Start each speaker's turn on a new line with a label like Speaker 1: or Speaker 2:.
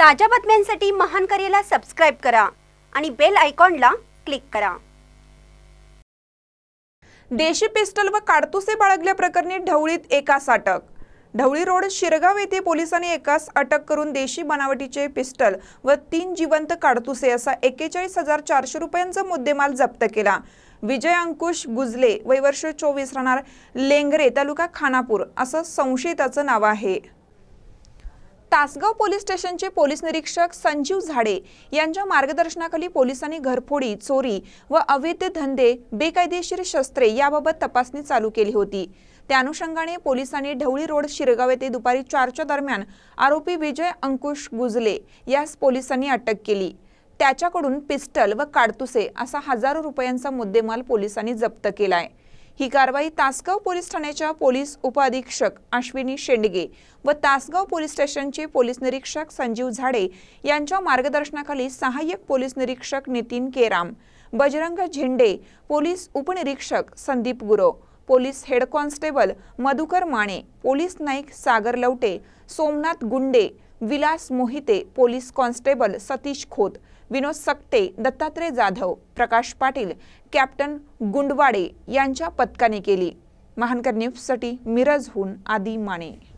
Speaker 1: ताज्या बातम्यांसाठी महान करेला सबस्क्राईब करा आणि बेल आयकॉनला क्लिक करा देशी पिस्टल व काडतुसे बाळगल्या प्रकरणी ढवळीत एकास अटक ढवळी रोड शिरगाव येथे पोलिसांनी एकास अटक करून देशी बनावटीचे पिस्टल व तीन जिवंत काडतुसे असा एक्केचाळीस हजार चारशे रुपयांचा मुद्देमाल जप्त केला विजय अंकुश गुजले वर्ष चोवीस राहणार लेंगरे तालुका खानापूर असं संशयिताचं नाव आहे तासगाव पोलीस स्टेशनचे पोलीस निरीक्षक संजीव झाडे यांच्या मार्गदर्शनाखाली पोलिसांनी घरफोडी चोरी व अवैध धंदे बेकायदेशीर शस्त्रे याबाबत तपासणी चालू केली होती त्या अनुषंगाने पोलिसांनी ढवळी रोड शिरगाव येथे दुपारी चारच्या दरम्यान आरोपी विजय अंकुश गुजले यास पोलिसांनी अटक केली त्याच्याकडून पिस्टल व काडतुसे असा हजारो रुपयांचा मुद्देमाल पोलिसांनी जप्त केलाय ही कारवाई तासगाव पोलीस ठाण्याच्या पोलीस उपअधीक्षक अश्विनी शेंडगे व तासगाव पोलीस स्टेशनचे पोलीस निरीक्षक संजीव झाडे यांच्या मार्गदर्शनाखाली सहाय्यक पोलीस निरीक्षक नितीन केराम बजरंग झेंडे पोलीस उपनिरीक्षक संदीप गुरो police head constable Madhukar Mane police Naik Sagar Lavate Somnath Gunde Vilas Mohite police constable Satish Khot Vinod Sakte Dattatray Jadhav Prakash Patil captain Gundwade यांच्या पथकाने केली महानकर न्यूजसाठी मिरजहून आदी माने